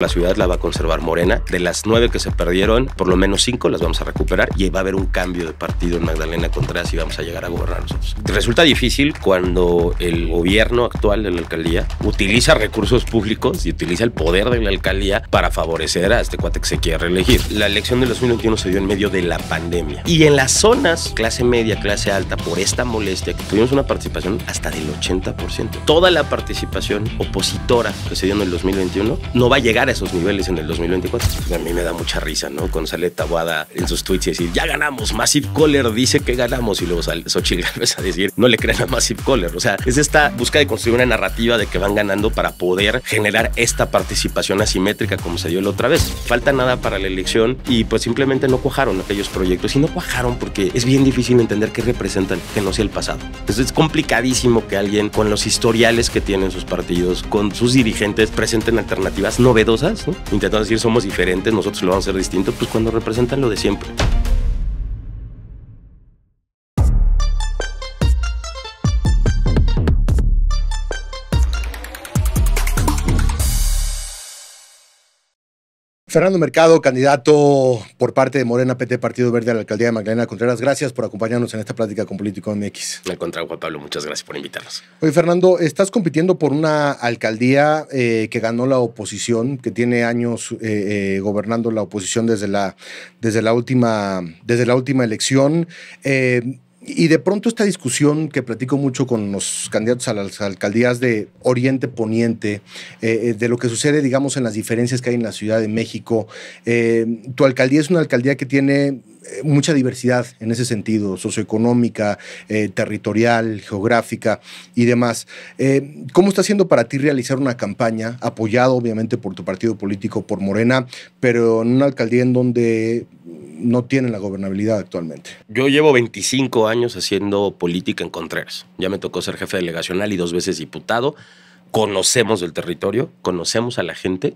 La ciudad la va a conservar Morena. De las nueve que se perdieron, por lo menos cinco las vamos a recuperar y va a haber un cambio de partido en Magdalena Contreras y vamos a llegar a gobernar nosotros. Resulta difícil cuando el gobierno actual de la alcaldía utiliza recursos públicos y utiliza el poder de la alcaldía para favorecer a este cuate que se quiere reelegir. La elección del 2021 se dio en medio de la pandemia y en las zonas clase media, clase alta, por esta molestia, que tuvimos una participación hasta del 80%. Toda la participación opositora que se dio en el 2021 no va a llegar a esos niveles en el 2024. A mí me da mucha risa, ¿no? con sale Guada en sus tweets y decir, ya ganamos, Massive Caller dice que ganamos y luego sale Xochitl Galvez a decir, no le crean a Massive Caller. O sea, es esta búsqueda de construir una narrativa de que van ganando para poder generar esta participación asimétrica como se dio la otra vez. Falta nada para la elección y pues simplemente no cuajaron aquellos proyectos y no cuajaron porque es bien difícil entender qué representan que no sea el pasado. Entonces es complicadísimo que alguien con los historiales que tienen sus partidos, con sus dirigentes, presenten alternativas novedosas Intentando decir somos diferentes, nosotros lo vamos a hacer distinto, pues cuando representan lo de siempre. Fernando Mercado, candidato por parte de Morena PT Partido Verde a la alcaldía de Magdalena Contreras, gracias por acompañarnos en esta plática con Político MX. Me contrario, Juan Pablo, muchas gracias por invitarnos. Oye, Fernando, estás compitiendo por una alcaldía eh, que ganó la oposición, que tiene años eh, eh, gobernando la oposición desde la, desde la, última, desde la última elección. Y de pronto esta discusión que platico mucho con los candidatos a las alcaldías de Oriente Poniente, eh, eh, de lo que sucede, digamos, en las diferencias que hay en la Ciudad de México. Eh, tu alcaldía es una alcaldía que tiene eh, mucha diversidad en ese sentido, socioeconómica, eh, territorial, geográfica y demás. Eh, ¿Cómo está haciendo para ti realizar una campaña, apoyado obviamente por tu partido político, por Morena, pero en una alcaldía en donde no tienen la gobernabilidad actualmente? Yo llevo 25 años haciendo política en Contreras. Ya me tocó ser jefe delegacional y dos veces diputado. Conocemos el territorio, conocemos a la gente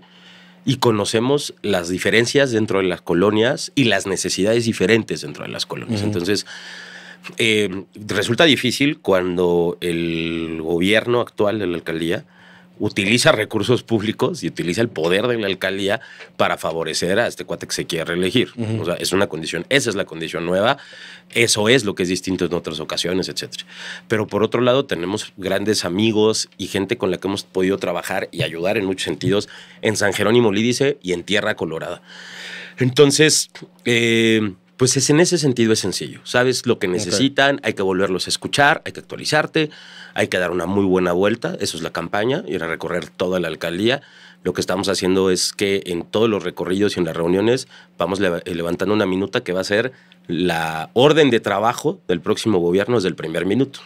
y conocemos las diferencias dentro de las colonias y las necesidades diferentes dentro de las colonias. Entonces, eh, resulta difícil cuando el gobierno actual de la alcaldía utiliza recursos públicos y utiliza el poder de la alcaldía para favorecer a este cuate que se quiere reelegir. O sea, es una condición, esa es la condición nueva, eso es lo que es distinto en otras ocasiones, etc. Pero por otro lado, tenemos grandes amigos y gente con la que hemos podido trabajar y ayudar en muchos sentidos en San Jerónimo Lídice y en Tierra Colorada. Entonces, eh, pues en ese sentido es sencillo. Sabes lo que necesitan, hay que volverlos a escuchar, hay que actualizarte, hay que dar una muy buena vuelta. Eso es la campaña, ir a recorrer toda la alcaldía. Lo que estamos haciendo es que en todos los recorridos y en las reuniones vamos eh, levantando una minuta que va a ser la orden de trabajo del próximo gobierno desde el primer minuto.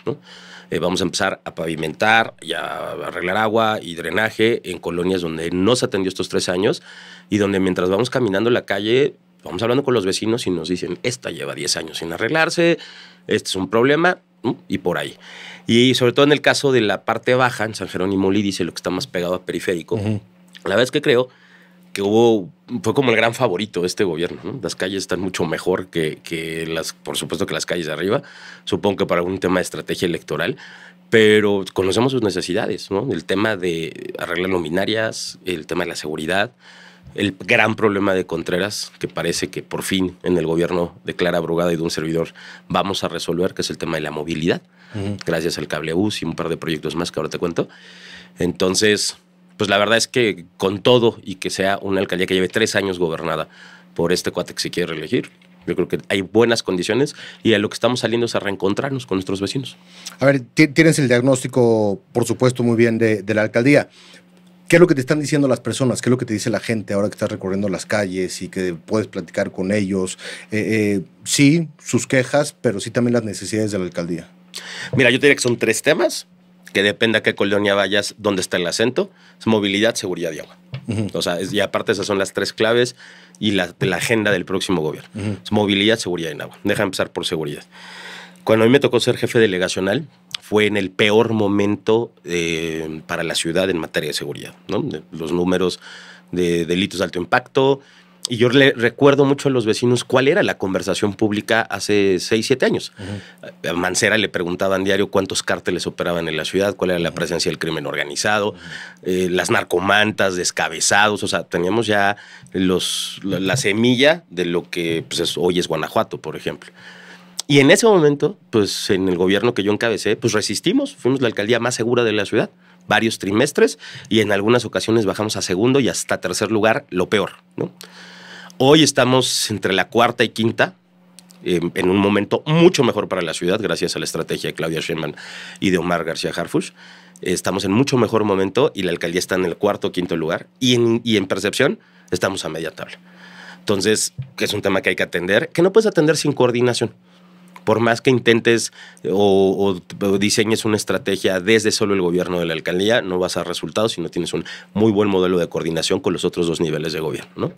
Eh, vamos a empezar a pavimentar y a arreglar agua y drenaje en colonias donde no se atendió estos tres años y donde mientras vamos caminando la calle Vamos hablando con los vecinos y nos dicen, esta lleva 10 años sin arreglarse, este es un problema, y por ahí. Y sobre todo en el caso de la parte baja, en San Jerónimo Lidice, lo que está más pegado a periférico, la verdad es que creo que hubo, fue como el gran favorito de este gobierno. Las calles están mucho mejor que, que, las, por supuesto que las calles de arriba, supongo que para algún tema de estrategia electoral, pero conocemos sus necesidades, ¿no? El tema de arreglar luminarias, el tema de la seguridad, el gran problema de Contreras, que parece que por fin en el gobierno de Clara Brugada y de un servidor vamos a resolver, que es el tema de la movilidad, gracias al cable bus y un par de proyectos más que ahora te cuento. Entonces, pues la verdad es que con todo y que sea una alcaldía que lleve tres años gobernada por este cuate que se quiere reelegir, yo creo que hay buenas condiciones y a lo que estamos saliendo es a reencontrarnos con nuestros vecinos. A ver, tienes el diagnóstico, por supuesto, muy bien de la alcaldía, ¿Qué es lo que te están diciendo las personas? ¿Qué es lo que te dice la gente ahora que estás recorriendo las calles y que puedes platicar con ellos? Eh, eh, sí, sus quejas, pero sí también las necesidades de la alcaldía. Mira, yo diría que son tres temas que depende a qué colonia vayas, dónde está el acento, es movilidad, seguridad y agua. O sea, y aparte esas son las tres claves y la, agenda del próximo gobierno. Es movilidad, seguridad y agua. Deja empezar por seguridad. Cuando a mí me tocó ser jefe delegacional, fue en el peor momento eh, para la ciudad en materia de seguridad. ¿no? Los números de delitos de alto impacto. Y yo le recuerdo mucho a los vecinos cuál era la conversación pública hace 6, 7 años. A Mancera le preguntaban diario cuántos cárteles operaban en la ciudad, cuál era la presencia del crimen organizado, eh, las narcomantas, descabezados. O sea, teníamos ya los, la, semilla de lo que pues, hoy es Guanajuato, por ejemplo. Y en ese momento, pues en el gobierno que yo encabecé, pues resistimos, fuimos la alcaldía más segura de la ciudad, varios trimestres, y en algunas ocasiones bajamos a segundo y hasta tercer lugar, lo peor, ¿no? Hoy estamos entre la cuarta y quinta, em, en un momento mucho mejor para la ciudad, gracias a la estrategia de Claudia Sheinbaum y de Omar García Harfush. estamos en mucho mejor momento y la alcaldía está en el cuarto o quinto lugar, y en, y en percepción estamos a media tabla. Entonces, que es un tema que hay que atender, que no puedes atender sin coordinación por más que intentes o, diseñes una estrategia desde solo el gobierno de la alcaldía, no vas a resultados si no tienes un muy buen modelo de coordinación con los otros dos niveles de gobierno.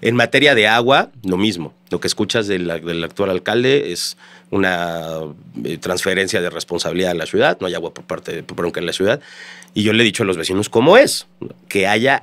En materia de agua, lo mismo. Lo que escuchas del, actual alcalde es una eh, transferencia de responsabilidad a la ciudad, no hay agua por parte, por, en la ciudad. Y yo le he dicho a los vecinos cómo es que haya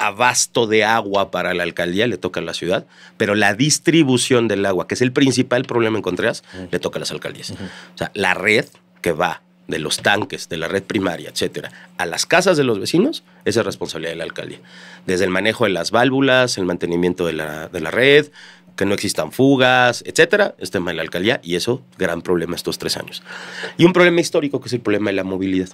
abasto de agua para la alcaldía, le toca a la ciudad, pero la distribución del agua, que es el principal problema en Contreras, le toca a las alcaldías. O sea, la red que va de los tanques, de la red primaria, etcétera, a las casas de los vecinos, esa es responsabilidad de la alcaldía. Desde el manejo de las válvulas, el mantenimiento de la, de la red, que no existan fugas, etcétera, es tema de la alcaldía y eso, gran problema estos tres años. Y un problema histórico que es el problema de la movilidad.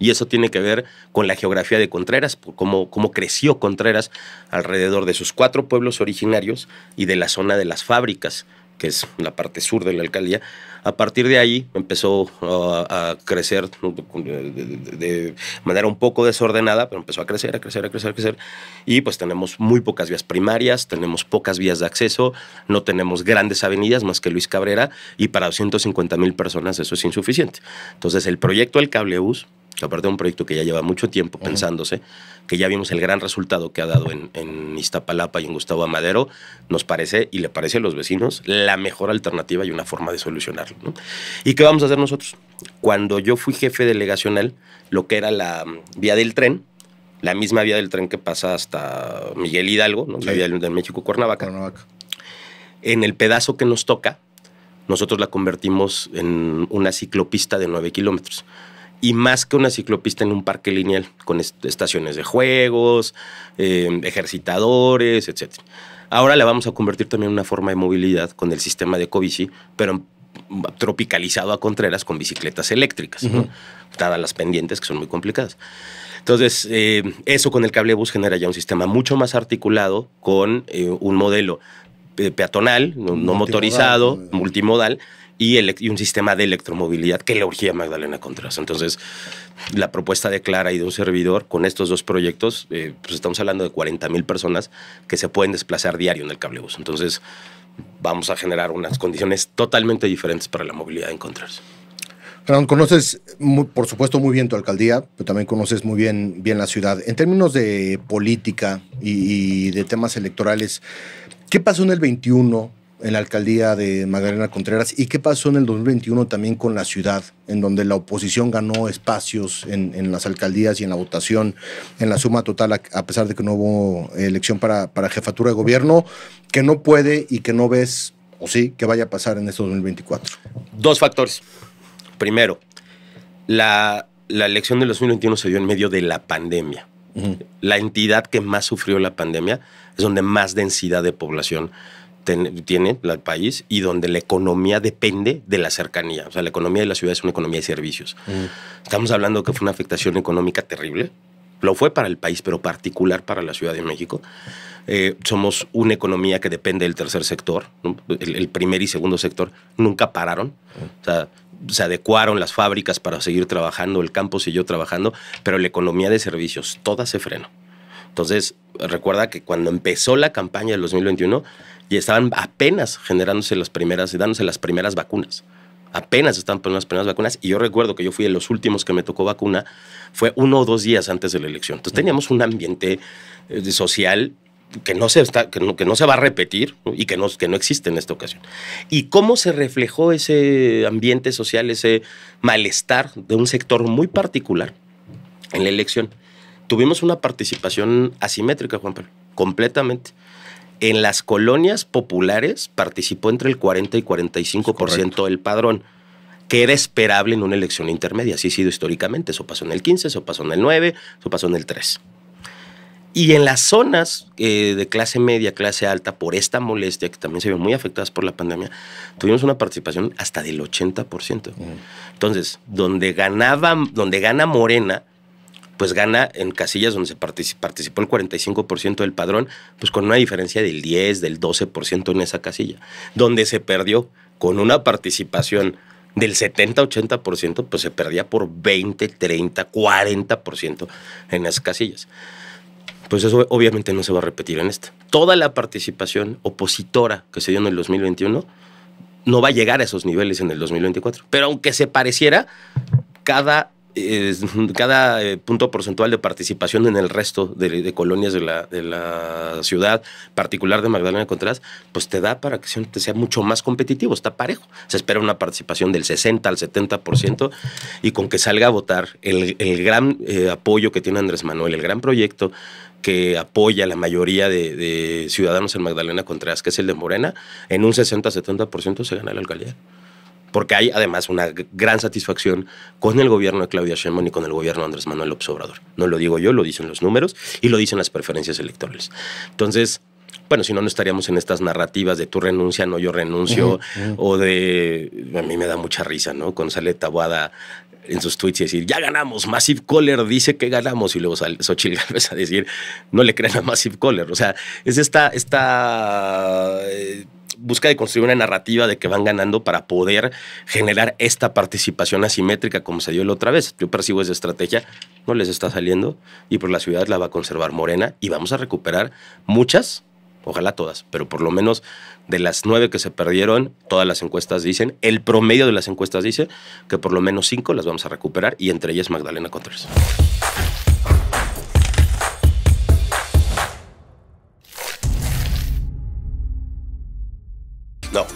Y eso tiene que ver con la geografía de Contreras, cómo, cómo creció Contreras alrededor de sus cuatro pueblos originarios y de la zona de las fábricas que es la parte sur de la alcaldía. A partir de ahí empezó uh, a crecer de, manera un poco desordenada, pero empezó a crecer, a crecer, a crecer, a crecer. Y pues tenemos muy pocas vías primarias, tenemos pocas vías de acceso, no tenemos grandes avenidas más que Luis Cabrera, y para 250 mil personas eso es insuficiente. Entonces el proyecto del cablebus aparte de un proyecto que ya lleva mucho tiempo pensándose, que ya vimos el gran resultado que ha dado en, Iztapalapa y en Gustavo Amadero, nos parece y le parece a los vecinos la mejor alternativa y una forma de solucionarlo. ¿Y qué vamos a hacer nosotros? Cuando yo fui jefe delegacional, lo que era la mm, vía del tren, la misma vía del tren que pasa hasta Miguel Hidalgo, la vía de México Cuernavaca. En el pedazo que nos toca, nosotros la convertimos en una ciclopista de 9 kilómetros y más que una ciclopista en un parque lineal, con estaciones de juegos, em, ejercitadores, etc. Ahora la vamos a convertir también en una forma de movilidad con el sistema de Covici, pero tropicalizado a Contreras con bicicletas eléctricas, dadas las pendientes que son muy complicadas. Entonces, eh, eso con el cablebus genera ya un sistema mucho más articulado con eh, un modelo eh, peatonal, no, motorizado, multimodal y, un sistema de electromovilidad que le urgía Magdalena Contreras. Entonces, la propuesta de Clara y de un servidor con estos dos proyectos, eh, pues estamos hablando de 40 mil personas que se pueden desplazar diario en el cablebus. Entonces, vamos a generar unas condiciones totalmente diferentes para la movilidad en Contreras. Ramón conoces, por supuesto, muy bien tu alcaldía, pero también conoces muy bien, bien la ciudad. En términos de política y de temas electorales, ¿qué pasó en el 21? en la alcaldía de Magdalena Contreras y qué pasó en el 2021 también con la ciudad, en donde la oposición ganó espacios en, las alcaldías y en la votación, en la suma total, a, pesar de que no hubo elección para, para, jefatura de gobierno, que no puede y que no ves, o sí, que vaya a pasar en este 2024. Dos factores. Primero, la, la elección del 2021 se dio en medio de la pandemia. La entidad que más sufrió la pandemia es donde más densidad de población tiene el país y donde la economía depende de la cercanía. O sea, la economía de la ciudad es una economía de servicios. Mm. Estamos hablando que fue una afectación económica terrible. Lo fue para el país, pero particular para la Ciudad de México. Eh, somos una economía que depende del tercer sector. El, primer y segundo sector nunca pararon. O sea, se adecuaron las fábricas para seguir trabajando, el campo siguió trabajando, pero la economía de servicios, toda se frenó. Entonces, recuerda que cuando empezó la campaña del 2021, y estaban apenas generándose las primeras, dándose las primeras vacunas. Apenas estaban poniendo las primeras vacunas y yo recuerdo que yo fui de los últimos que me tocó vacuna, fue uno o dos días antes de la elección. Entonces teníamos un ambiente eh, social que no se, que no, se va a repetir y que no, que no existe en esta ocasión. ¿Y cómo se reflejó ese ambiente social, ese malestar de un sector muy particular en la elección? Tuvimos una participación asimétrica, Juan Pablo, completamente. En las colonias populares participó entre el 40 y 45% del padrón, que era esperable en una elección intermedia. Así ha sido históricamente. Eso pasó en el 15, eso pasó en el 9, eso pasó en el 3. Y en las zonas eh, de clase media, clase alta, por esta molestia, que también se vio muy afectadas por la pandemia, tuvimos una participación hasta del 80%. Mm. Entonces, donde, ganaba, donde gana Morena, pues gana en casillas donde se participó el 45% del padrón, pues con una diferencia del 10, del 12% en esa casilla. Donde se perdió con una participación del 70-80%, pues se perdía por 20, 30, 40% en esas casillas. Pues eso obviamente no se va a repetir en esta. Toda la participación opositora que se dio en el 2021 no va a llegar a esos niveles en el 2024. Pero aunque se pareciera, cada cada eh, punto porcentual de participación en el resto de, colonias de la, ciudad particular de Magdalena Contreras, pues te da para que sea, mucho más competitivo, está parejo. Se espera una participación del 60 al 70% y con que salga a votar el, gran eh, apoyo que tiene Andrés Manuel, el gran proyecto que apoya la mayoría de, de ciudadanos en Magdalena Contreras, que es el de Morena, en un 60-70% se gana la alcaldía porque hay además una gran satisfacción con el gobierno de Claudia Sheinbaum y con el gobierno de Andrés Manuel López Obrador. No lo digo yo, lo dicen los números y lo dicen las preferencias electorales. Entonces, bueno, si no, no estaríamos en estas narrativas de tú renuncia, no yo renuncio, o de, a mí me da mucha risa, ¿no? Cuando sale Tabuada en sus tweets y decir, ya ganamos, Massive Caller dice que ganamos, y luego sale Xochitl a decir, no le crean a Massive Caller. O sea, es esta, esta... Eh, busca de construir una narrativa de que van ganando para poder generar esta participación asimétrica como se dio la otra vez. Yo percibo esa estrategia, no les está saliendo y por pues la ciudad la va a conservar morena y vamos a recuperar muchas, ojalá todas, pero por lo menos de las nueve que se perdieron, todas las encuestas dicen, el promedio de las encuestas dice que por lo menos cinco las vamos a recuperar y entre ellas Magdalena Contreras. No.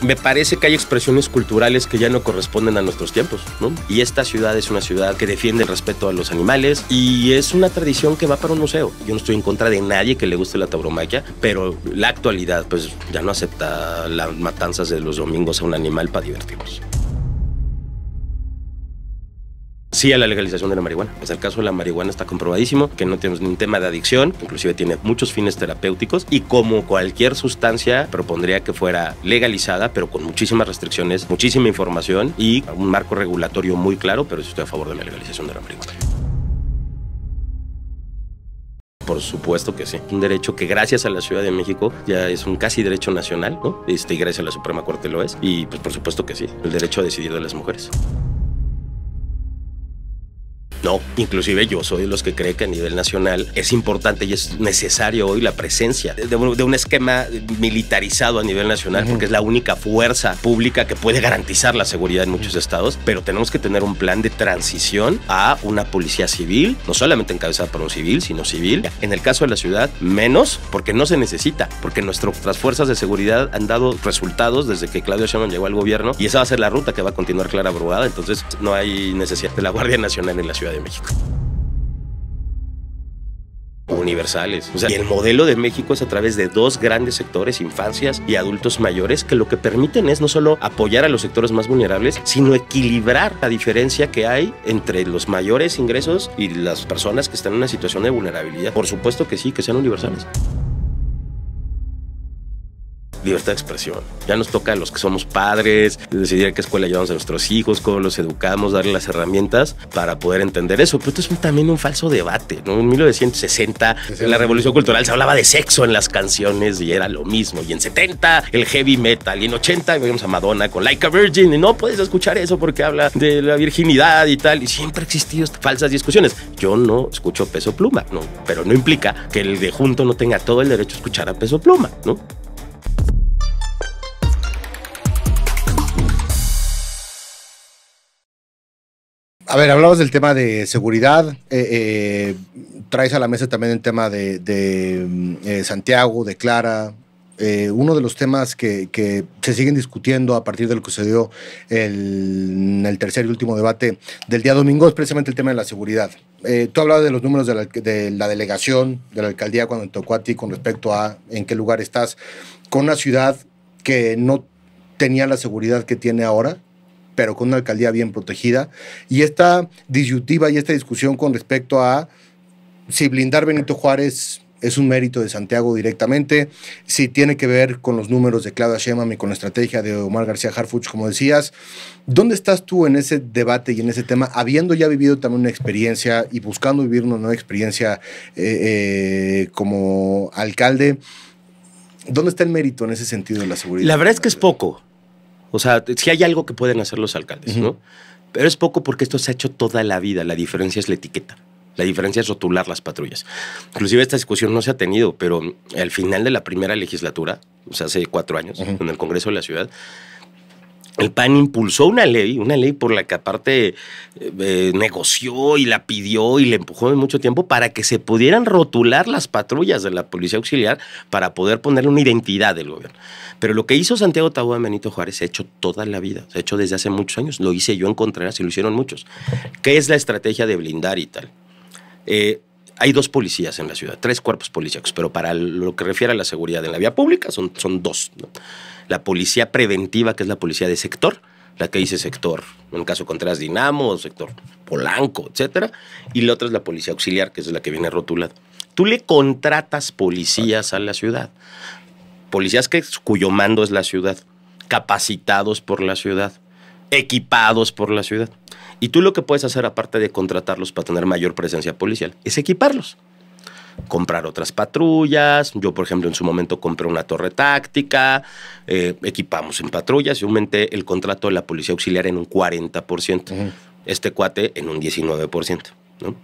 Me parece que hay expresiones culturales que ya no corresponden a nuestros tiempos, ¿no? Y esta ciudad es una ciudad que defiende el respeto a los animales y es una tradición que va para un museo. Yo no estoy en contra de nadie que le guste la tauromaquia, pero la actualidad pues ya no acepta las matanzas de los domingos a un animal para divertirnos sí a la legalización de la marihuana. Pues el caso de la marihuana está comprobadísimo, que no tiene ningún tema de adicción, inclusive tiene muchos fines terapéuticos y como cualquier sustancia propondría que fuera legalizada, pero con muchísimas restricciones, muchísima información y un marco regulatorio muy claro, pero estoy a favor de la legalización de la marihuana. Por supuesto que sí. Un derecho que gracias a la Ciudad de México ya es un casi derecho nacional, ¿no? Este, y gracias a la Suprema Corte lo es. Y pues por supuesto que sí. El derecho a decidir de las mujeres. No, inclusive yo soy de los que cree que a nivel nacional es importante y es necesario hoy la presencia de un, esquema militarizado a nivel nacional, porque es la única fuerza pública que puede garantizar la seguridad en muchos estados, pero tenemos que tener un plan de transición a una policía civil, no solamente encabezada por un civil, sino civil. En el caso de la ciudad, menos, porque no se necesita, porque nuestras fuerzas de seguridad han dado resultados desde que Claudio Shannon llegó al gobierno y esa va a ser la ruta que va a continuar Clara Brugada, entonces no hay necesidad de la Guardia Nacional en la ciudad. México. Universales. O sea, y el modelo de México es a través de dos grandes sectores, infancias y adultos mayores, que lo que permiten es no solo apoyar a los sectores más vulnerables, sino equilibrar la diferencia que hay entre los mayores ingresos y las personas que están en una situación de vulnerabilidad. Por supuesto que sí, que sean universales libertad de expresión. Ya nos toca a los que somos padres, decidir a qué escuela llevamos a nuestros hijos, cómo los educamos, darle las herramientas para poder entender eso. Pero esto es también un falso debate. En 1960, en la revolución cultural, se hablaba de sexo en las canciones y era lo mismo. Y en 70, el heavy metal. Y en 80, vimos a Madonna con Like a Virgin. Y no puedes escuchar eso porque habla de la virginidad y tal. Y siempre ha existido falsas discusiones. Yo no escucho peso pluma, ¿no? pero no implica que el de junto no tenga todo el derecho a escuchar a peso pluma. ¿no? a ver, hablabas del tema de seguridad. Eh, eh, traes a la mesa también el tema de, mm, eh, Santiago, de Clara. uno de los temas que, se siguen discutiendo a partir de lo que sucedió en el, tercer y último debate del día domingo es precisamente el tema de la seguridad. tú hablabas de los números de la, de la delegación, de la alcaldía cuando tocó a ti con respecto a en qué lugar estás, con una ciudad que no tenía la seguridad que tiene ahora, pero con una alcaldía bien protegida. Y esta disyuntiva y esta discusión con respecto a si blindar Benito Juárez es un mérito de Santiago directamente, si tiene que ver con los números de Claudia Sheinbaum y con la estrategia de Omar García Harfuch, como decías. ¿Dónde estás tú en ese debate y en ese tema, habiendo ya vivido también una experiencia y buscando vivir una nueva experiencia eh, eh, como alcalde? ¿Dónde está el mérito en ese sentido de la seguridad? La verdad es que es poco. O sea, si hay algo que pueden hacer los alcaldes, ¿no? Pero es poco porque esto se ha hecho toda la vida. La diferencia es la etiqueta. La diferencia es rotular las patrullas. Inclusive esta discusión no se ha tenido, pero al final de la primera legislatura, o sea, hace cuatro años, en el Congreso de la Ciudad, el PAN impulsó una ley, una ley por la que aparte eh, eh, negoció y la pidió y le empujó en mucho tiempo para que se pudieran rotular las patrullas de la policía auxiliar para poder ponerle una identidad del gobierno. Pero lo que hizo Santiago Taboada Benito Juárez se ha hecho toda la vida, se ha hecho desde hace muchos años, lo hice yo en Contreras y lo hicieron muchos. ¿Qué es la estrategia de blindar y tal? Eh, hay dos policías en la ciudad, tres cuerpos policíacos, pero para lo que refiere a la seguridad en la vía pública son, son dos. ¿no? la policía preventiva, que es la policía de sector, la que dice sector, en el caso Contreras Dinamo, sector Polanco, etcétera, y la otra es la policía auxiliar, que es la que viene rotulada. Tú le contratas policías a la ciudad, policías que, cuyo mando es la ciudad, capacitados por la ciudad, equipados por la ciudad. Y tú lo que puedes hacer, aparte de contratarlos para tener mayor presencia policial, es equiparlos comprar otras patrullas. Yo, por ejemplo, en su momento compré una torre táctica, eh, equipamos en patrullas y aumenté el contrato de la policía auxiliar en un 40%. Este cuate en un 19%. ¿no?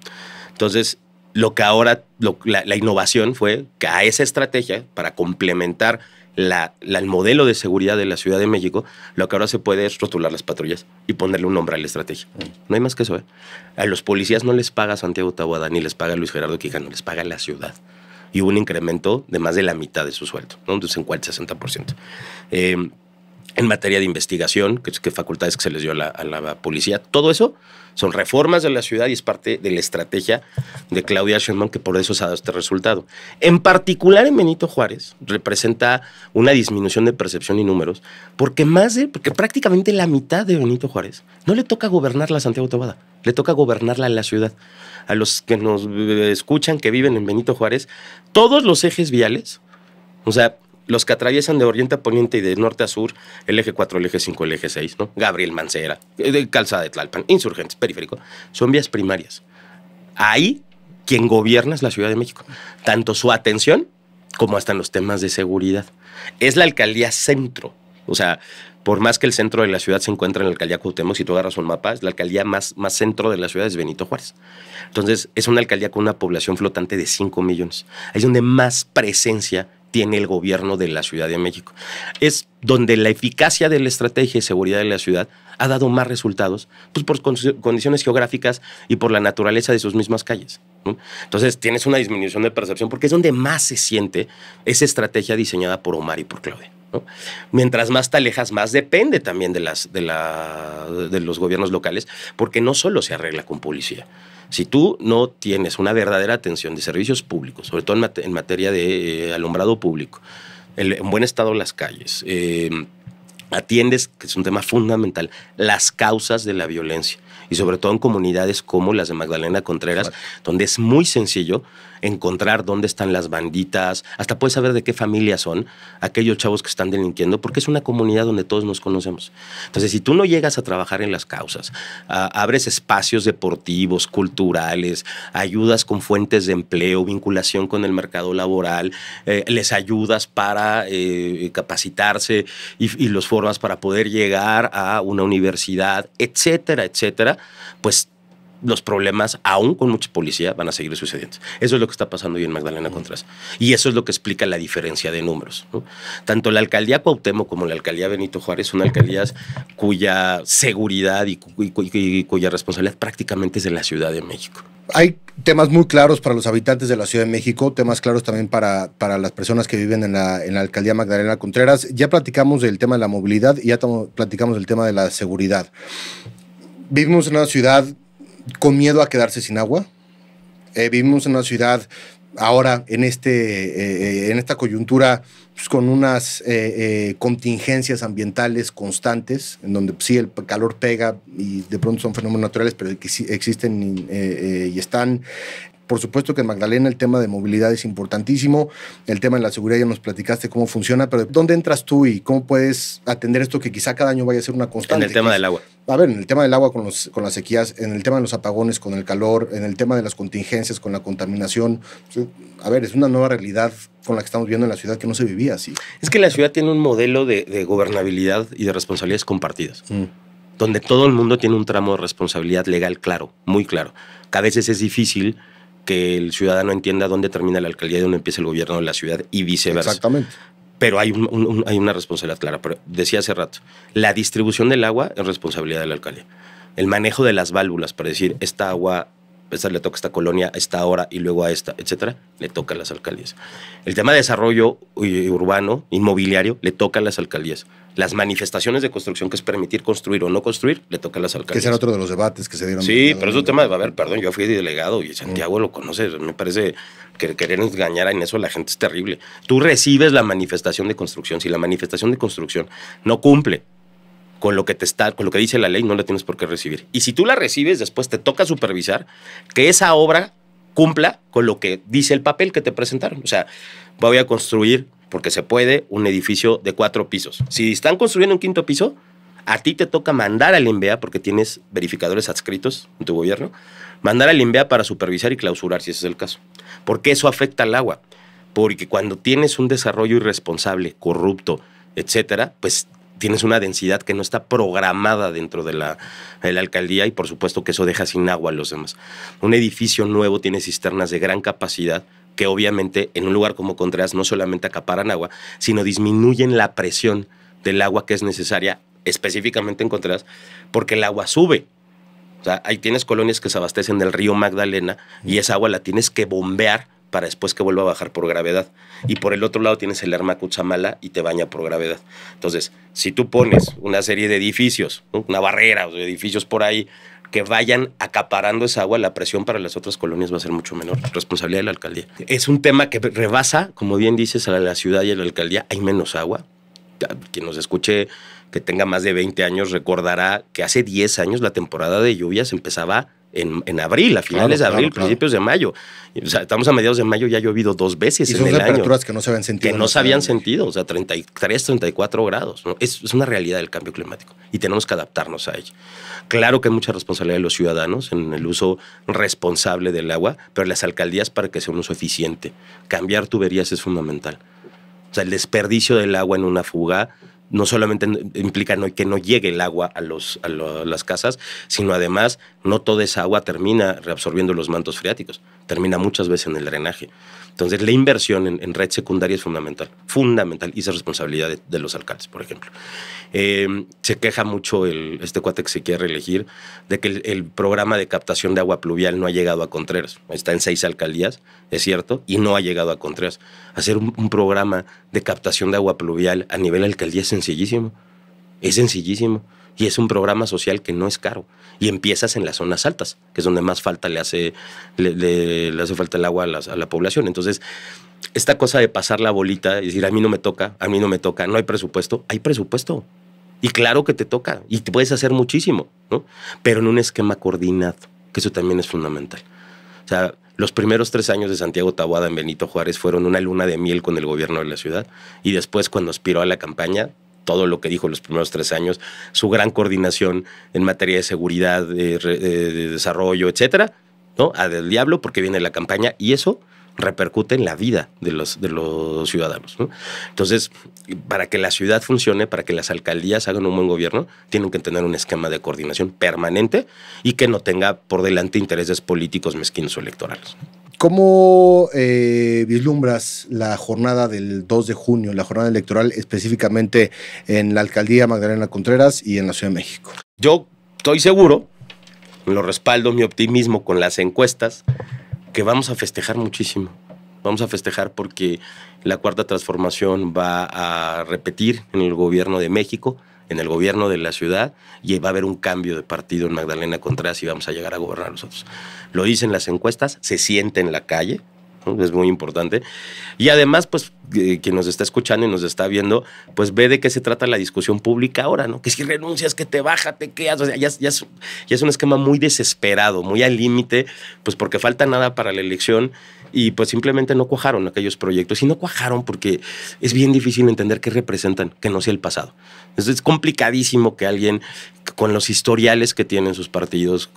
Entonces, lo que ahora, la, la, innovación fue que a esa estrategia, para complementar la, el modelo de seguridad de la Ciudad de México, lo que ahora se puede es rotular las patrullas y ponerle un nombre a la estrategia. Mm. No hay más que eso. ¿eh? A los policías no les paga Santiago Taboada ni les paga Luis Gerardo Quijano, les paga la ciudad. Y un incremento de más de la mitad de su sueldo, ¿no? entonces en 60%. Eh, en materia de investigación, qué facultades que se les dio la, a la policía, todo eso son reformas de la ciudad y es parte de la estrategia de Claudia Sheinbaum que por eso se ha dado este resultado. En particular en Benito Juárez representa una disminución de percepción y números porque más de, porque prácticamente la mitad de Benito Juárez no le toca gobernar la Santiago Tobada, le toca gobernarla a la ciudad. A los que nos eh, escuchan que viven en Benito Juárez, todos los ejes viales, o sea, los que atraviesan de oriente a poniente y de norte a sur, el eje 4, el eje 5, el eje 6, ¿no? Gabriel Mancera, eh, Calzada de Tlalpan, Insurgentes, Periférico, son vías primarias. Ahí quien gobierna es la Ciudad de México. Tanto su atención como hasta en los temas de seguridad. Es la alcaldía centro. O sea, por más que el centro de la ciudad se encuentre en la alcaldía Cuauhtémoc, y tú agarras un mapa, es la alcaldía más, más centro de la ciudad es Benito Juárez. Entonces, es una alcaldía con una población flotante de 5 millones. Ahí es donde más presencia tiene el gobierno de la Ciudad de México. Es donde la eficacia de la estrategia de seguridad de la ciudad ha dado más resultados, pues por condiciones geográficas y por la naturaleza de sus mismas calles. Entonces tienes una disminución de percepción porque es donde más se siente esa estrategia diseñada por Omar y por Claudia. Mientras más te alejas, más depende también de, las, de, de los gobiernos locales, porque no solo se arregla con policía. Si tú no tienes una verdadera atención de servicios públicos, sobre todo en, materia de eh, alumbrado público, en buen estado las calles, em, atiendes, que es un tema fundamental, las causas de la violencia y sobre todo en comunidades como las de Magdalena Contreras, donde es muy sencillo encontrar dónde están las banditas, hasta puedes saber de qué familia son aquellos chavos que están delinquiendo, porque es una comunidad donde todos nos conocemos. Entonces, si tú no llegas a trabajar en las causas, abres espacios deportivos, culturales, ayudas con fuentes de empleo, vinculación con el mercado laboral, eh, les ayudas para eh, capacitarse y, y los formas para poder llegar a una universidad, etcétera, etcétera, pues los problemas, aún con mucha policía, van a seguir sucediendo. Eso es lo que está pasando hoy en Magdalena Contreras. Y eso es lo que explica la diferencia de números. Tanto la alcaldía Cuauhtémoc como la alcaldía Benito Juárez son alcaldías cuya seguridad y, cuya responsabilidad prácticamente es de la Ciudad de México. Hay temas muy claros para los habitantes de la Ciudad de México, temas claros también para, para las personas que viven en la, en la alcaldía Magdalena Contreras. Ya platicamos del tema de la movilidad y ya platicamos del tema de la seguridad. Vivimos en una ciudad con miedo a quedarse sin agua. Eh, vivimos en una ciudad ahora en, este, eh, en esta coyuntura pues, con unas eh, contingencias ambientales constantes, en donde pues, sí el calor pega y de pronto son fenómenos naturales, pero que sí existen y están. Por supuesto que en Magdalena el tema de movilidad es importantísimo, el tema de la seguridad ya nos platicaste cómo funciona, pero ¿dónde entras tú y cómo puedes atender esto que quizá cada año vaya a ser una constante? En el tema del agua a ver, en el tema del agua con, los, con las sequías, en el tema de los apagones con el calor, en el tema de las contingencias con la contaminación, pues, a ver, es una nueva realidad con la que estamos viendo en la ciudad que no se vivía así. Es que la ciudad tiene un modelo de, gobernabilidad y de responsabilidades compartidas. Mm. donde todo el mundo tiene un tramo de responsabilidad legal claro, muy claro, Cada a veces es difícil que el ciudadano entienda dónde termina la alcaldía y dónde empieza el gobierno de la ciudad y viceversa. Exactamente pero hay, un, hay una responsabilidad clara. Pero decía hace rato, la distribución del agua es responsabilidad de la alcaldía. El manejo de las válvulas para decir esta agua, esta le toca a esta colonia, esta hora y luego a esta, etcétera, le toca a las alcaldías. El tema de desarrollo eh, urbano, inmobiliario, le toca a las alcaldías. Las manifestaciones de construcción, que es permitir construir o no construir, le toca a las alcaldías. Que otro de los debates que se dieron. Sí, pero es un tema a ver, perdón, yo fui delegado y Santiago mm. lo conoce, me parece que querer engañar en eso la gente es terrible. Tú recibes la manifestación de construcción. Si la manifestación de construcción no cumple con lo que te está, con lo que dice la ley, no la tienes por qué recibir. Y si tú la recibes, después te toca supervisar que esa obra cumpla con lo que dice el papel que te presentaron. O sea, voy a construir, porque se puede, un edificio de cuatro pisos. Si están construyendo un quinto piso, a ti te toca mandar al INVEA, porque tienes verificadores adscritos en tu gobierno, mandar al INVEA para supervisar y clausurar, si ese es el caso. Porque eso afecta al agua. Porque cuando tienes un desarrollo irresponsable, corrupto, etcétera, pues tienes una densidad que no está programada dentro de la, de la, alcaldía y por supuesto que eso deja sin agua a los demás. Un edificio nuevo tiene cisternas de gran capacidad que obviamente en un lugar como Contreras no solamente acaparan agua, sino disminuyen la presión del agua que es necesaria específicamente en Contreras porque el agua sube. O sea, ahí tienes colonias que se abastecen del río Magdalena y esa agua la tienes que bombear para después que vuelva a bajar por gravedad. Y por el otro lado tienes el arma Cuchamala y te baña por gravedad. Entonces, si tú pones una serie de edificios, una barrera o edificios por ahí que vayan acaparando esa agua, la presión para las otras colonias va a ser mucho menor. Responsabilidad de la alcaldía. Es un tema que rebasa, como bien dices, a la ciudad y a la alcaldía. Hay menos agua, quien nos escuche que tenga más de 20 años recordará que hace 10 años la temporada de lluvias empezaba en, abril, a finales de abril, principios de mayo. estamos a mediados de mayo, ya ha llovido dos veces son el temperaturas que no se habían sentido. Que no se habían sentido, o sea, 33, 34 grados. es, una realidad del cambio climático y tenemos que adaptarnos a ello. Claro que hay mucha responsabilidad de los ciudadanos en el uso responsable del agua, pero las alcaldías para que sea un uso eficiente. Cambiar tuberías es fundamental. O sea, el desperdicio del agua en una fuga no solamente implica que no llegue el agua a, las casas, sino además no toda esa agua termina reabsorbiendo los mantos freáticos termina muchas veces en el drenaje. Entonces, la inversión en, red secundaria es fundamental, fundamental, y es responsabilidad de, los alcaldes, por ejemplo. Eh, se queja mucho el, este cuate que se quiere reelegir de que el, programa de captación de agua pluvial no ha llegado a Contreras. Está en seis alcaldías, es cierto, y no ha llegado a Contreras. Hacer un programa de captación de agua pluvial a nivel alcaldía es sencillísimo. Es sencillísimo. Y es un programa social que no es caro. Y empiezas en las zonas altas, que es donde más falta le hace, le, hace falta el agua a la, población. Entonces, esta cosa de pasar la bolita y decir, a mí no me toca, a mí no me toca, no hay presupuesto, hay presupuesto. Y claro que te toca y te puedes hacer muchísimo, ¿no? Pero en un esquema coordinado, que eso también es fundamental. O sea, los primeros tres años de Santiago Taboada en Benito Juárez fueron una luna de miel con el gobierno de la ciudad y después cuando aspiró a la campaña todo lo que dijo en los primeros tres años, su gran coordinación en materia de seguridad, de, desarrollo, etcétera, ¿no? A del diablo porque viene la campaña y eso repercute en la vida de los, de los ciudadanos. ¿no? Entonces, para que la ciudad funcione, para que las alcaldías hagan un buen gobierno, tienen que tener un esquema de coordinación permanente y que no tenga por delante intereses políticos mezquinos o electorales. ¿Cómo eh, vislumbras la jornada del 2 de junio, la jornada electoral específicamente en la alcaldía Magdalena Contreras y en la Ciudad de México? Yo estoy seguro, lo respaldo mi optimismo con las encuestas, que vamos a festejar muchísimo. Vamos a festejar porque la cuarta transformación va a repetir en el gobierno de México en el gobierno de la ciudad y va a haber un cambio de partido en Magdalena Contreras y vamos a llegar a gobernar nosotros. Lo dicen las encuestas, se siente en la calle, es muy importante. Y además, pues, eh, quien nos está escuchando y nos está viendo, pues ve de qué se trata la discusión pública ahora, ¿no? Que si renuncias, que te bajas te quedas O sea, ya, es, ya es un esquema muy desesperado, muy al límite, pues porque falta nada para la elección y pues simplemente no cuajaron aquellos proyectos. Y no cuajaron porque es bien difícil entender qué representan, que no sea el pasado. Entonces es complicadísimo que alguien con los historiales que tienen sus partidos,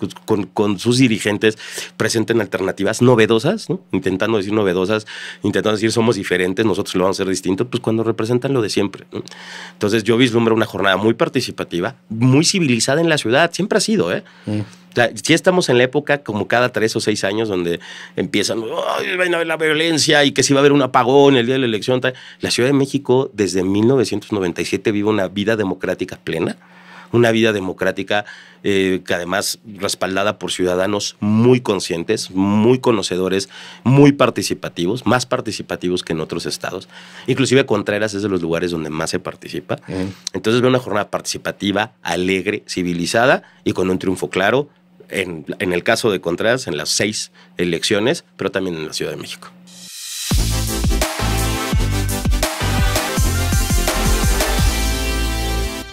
con, sus dirigentes, presenten alternativas novedosas, ¿no? intentando decir novedosas, intentando decir somos diferentes, nosotros lo vamos a hacer distinto, pues cuando representan lo de siempre. Entonces yo vislumbro una jornada muy participativa, muy civilizada en la ciudad, siempre ha sido. ¿eh? Mm sea, sí estamos en la época como cada tres o seis años donde empiezan, ¡Ay, a haber la violencia y que si va a haber un apagón el día de la elección. La Ciudad de México desde 1997 vive una vida democrática plena, una vida democrática eh, que además respaldada por ciudadanos muy conscientes, muy conocedores, muy participativos, más participativos que en otros estados. Inclusive Contreras es de los lugares donde más se participa. Entonces ve una jornada participativa, alegre, civilizada y con un triunfo claro en, el caso de Contreras, en las seis elecciones, pero también en la Ciudad de México.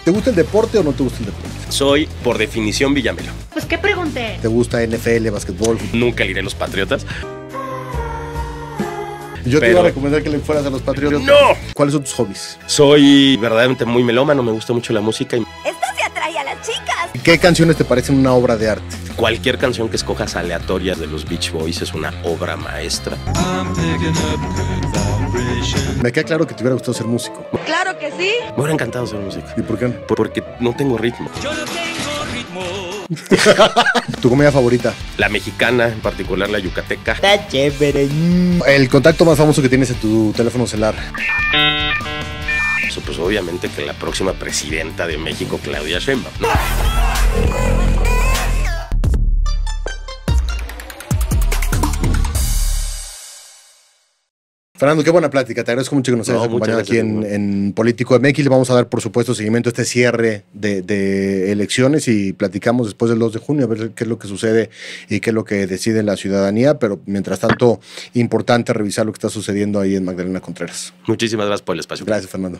¿Te gusta el deporte o no te gusta el deporte? Soy, por definición, Villamelo. Pues, ¿qué pregunté? ¿Te gusta NFL, básquetbol? Nunca le iré a los Patriotas. Yo te iba a recomendar que le fueras a los Patriotas. ¡No! ¿Cuáles son tus hobbies? Soy verdaderamente muy melómano, me gusta mucho la música. Y... ¡Esto se atrae a las chicas! ¿Qué canciones te parecen una obra de arte? Cualquier canción que escojas aleatoria de los Beach Boys es una obra maestra. Me queda claro que te hubiera gustado ser músico. Claro que sí. Me hubiera encantado ser músico. ¿Y por qué? Porque no tengo ritmo. Yo no tengo ritmo. ¿Tu comida favorita? La mexicana, en particular la yucateca. La chévere. El contacto más famoso que tienes en tu teléfono celular. Pues obviamente que la próxima presidenta de México, Claudia Sheinbaum. Fernando, qué buena plática. Te agradezco mucho que nos hayas acompañado aquí en, Político MX. Le vamos a dar, por supuesto, seguimiento a este cierre de, de, elecciones y platicamos después del 2 de junio a ver qué es lo que sucede y qué es lo que decide la ciudadanía. Pero mientras tanto, importante revisar lo que está sucediendo ahí en Magdalena Contreras. Muchísimas gracias por el espacio. Gracias, Fernando.